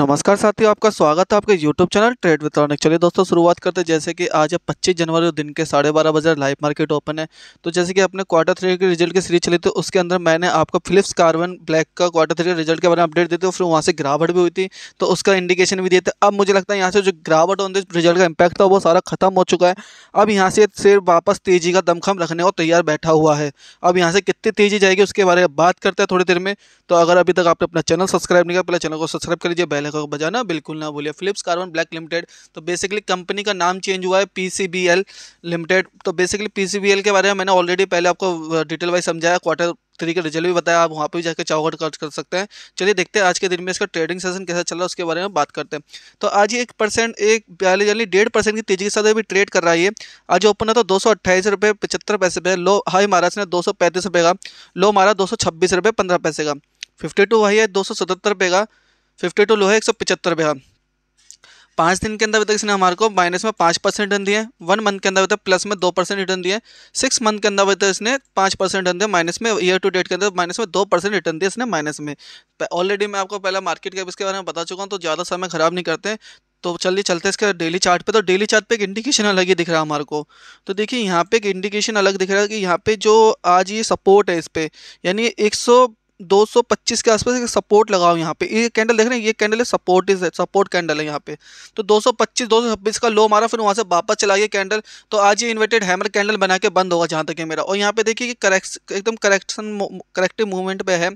नमस्कार साथियों आपका स्वागत है आपके यूट्यूब चैनल ट्रेड विथ चलिए दोस्तों शुरुआत करते हैं जैसे कि आज है 25 जनवरी दिन के साढ़े बारह बजे लाइव मार्केट ओपन है तो जैसे कि अपने क्वार्टर थ्री के रिजल्ट की सीरीज चली थी उसके अंदर मैंने आपको फिलिप्स कार्बन ब्लैक का क्वार्टर थ्री के रिजल्ट के बारे में अपडेट दी थी फिर वहाँ से गिरावट भी हुई थी तो उसका इंडिकेशन भी दिए थे अब मुझे लगता है यहाँ से जो गिरावट होने रिजल्ट का इम्पैक्ट था वो सारा खत्म हो चुका है अब यहाँ से सिर्फ वापस तेजी का दमखम रखने को तैयार बैठा हुआ है अब यहाँ से कितनी तेजी जाएगी उसके बारे में बात करते हैं थोड़ी देर में तो अगर अभी तक आपने अपना चैनल सब्सक्राइब नहीं किया पहले चैनल को सब्सक्राइब कर लीजिए बैल को बजाना बिल्कुल ना भूलिए फिलिप्स कार्बन ब्लैक लिमिटेड तो बेसिकली कंपनी का नाम चेंज हुआ है पी लिमिटेड तो बेसिकली पी के बारे में मैंने ऑलरेडी पहले आपको डिटेल वाइज समझाया क्वार्टर थ्री का रिजल्ट भी बताया आप वहाँ पर भी जाकर चौकट खर्च कर सकते हैं चलिए देखते हैं आज के दिन में इसका ट्रेडिंग सेशन कैसा चल रहा है उसके बारे में बात करते हैं तो आज एक परसेंट एक बयालीस यानी डेढ़ परसेंट की तेजी के साथ अभी ट्रेड कर रहा है ये आज ओपन होता तो दो सौ अट्ठाईस रुपये पचहत्तर पैसे पे लो हाई मारा इसने दो सौ पैंतीस रुपये का लो मारा दो सौ छब्बीस रुपये पंद्रह पैसे का फिफ्टी टू हाई है दो सौ सतहत्तर रुपये का फिफ्टी टू लोहे एक सौ पिचहत्तर बिहार पाँच दिन के अंदर तक इसने हमारे को माइनस में पाँच परसेंट रिटर्न दिए वन मंथ के अंदर बताया प्लस में दो परसेंट रिटर्न दिए सिक्स मंथ के अंदर बताया इसने पाँच परसेंट रिटर्न दिया माइनस में ईयर टू डेट के अंदर माइनस में दो परसेंट रिटर्न दिया इसने माइनस में ऑलरेडी मैं आपको पहला मार्केट कैप इसके बारे में बता चुका हूँ तो ज़्यादा समय खराब नहीं करते तो चलिए चलते हैं डेली चार्ट पे तो डेली चार्ट पे एक इंडिकेशन अलग ही दिख रहा है हमारे को तो देखिए यहाँ पे एक इंडिकेशन अलग दिख रहा है कि यहाँ पे जो आज ये सपोर्ट है इस पर यानी एक 225 के आसपास एक सपोर्ट लगाओ यहाँ पे ये कैंडल देख रहे हैं ये कैंडल है सपोर्ट इज सपोर्ट कैंडल है यहाँ पे तो 225 226 का लो मारा फिर वहाँ से वापस चला गया कैंडल तो आज ये इन्वर्टेड हैमर कैंडल बना के बंद होगा जहाँ तक है मेरा और यहाँ पे देखिए कि करेक्ट एकदम करेक्शन करेक्टिव मूवमेंट पर है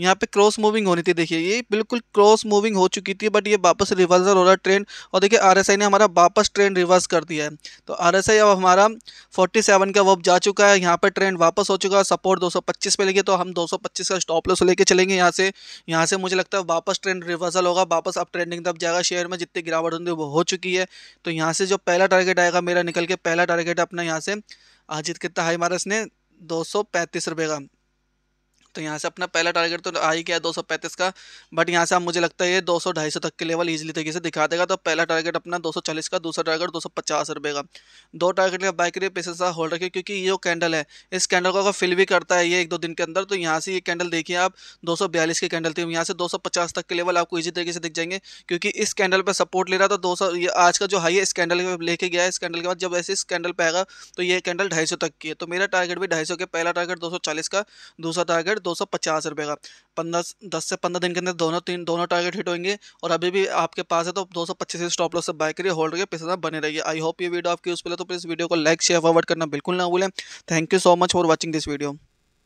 यहाँ पे क्रॉस मूविंग होनी थी देखिए ये बिल्कुल क्रॉस मूविंग हो चुकी थी बट ये वापस रिवर्सल हो रहा ट्रेंड और देखिए आर ने हमारा वापस ट्रेंड रिवर्स कर दिया है तो आर अब हमारा फोर्टी का वब जा चुका है यहाँ पर ट्रेंड वापस हो चुका है सपोर्ट दो सौ पे लगे तो हम दो का स्टॉप प्लस लेके चलेंगे यहाँ से यहाँ से मुझे लगता है वापस ट्रेंड रिवर्सल होगा वापस अब ट्रेंडिंग तब जाएगा शेयर में जितनी गिरावट होंगी वो हो चुकी है तो यहाँ से जो पहला टारगेट आएगा मेरा निकल के पहला टारगेट अपना यहाँ से आज जित कितना हाई मारा इसने दो सौ पैंतीस रुपये का तो यहाँ से अपना पहला टारगेट तो आ ही गया दो का बट यहाँ से आप मुझे लगता है ये 200 250 तक के लेवल ईजिली तरीके से दिखा देगा तो पहला टारगेट अपना 240 का दूसरा टारगेट दो रुपये का दो टारगेट का बाइक के पैसे सा होल्ड रखिए क्योंकि ये जो कैंडल है इस कैंडल को अगर फिल भी करता है ये एक दो दिन के अंदर तो यहाँ से ये कैंडल देखिए आप दो की कैंडल थी यहाँ से दो तक के लेवल आपको ईजी तरीके से दिख जाएंगे क्योंकि इस कैंडल पर सपोर्ट ले रहा था दो ये आज का जो हाई है इस कैंडल लेके गया है इस कैंडल के बाद जब ऐसे इस कैंडल पर आएगा तो ये कैंडल ढाई तक की है तो मेरा टारगेट भी ढाई के पहला टारगेट दो का दूसरा टारगेट दो सौ पचास रुपये का पंद्रह दस से पंद्रह दिन के अंदर दोनों तीन दोनों टारगेट हिट होंगे और अभी भी आपके पास है तो दो सौ पच्चीस स्टॉप लॉस से बाय करिए होल्ड करिए पैसे साथ बने रहिए आई होप ये वीडियो आपकी यूज़ पहले तो प्लीज़ वीडियो को लाइक शेयर फॉरवर्ड करना बिल्कुल ना भूलें thank you so much for watching this video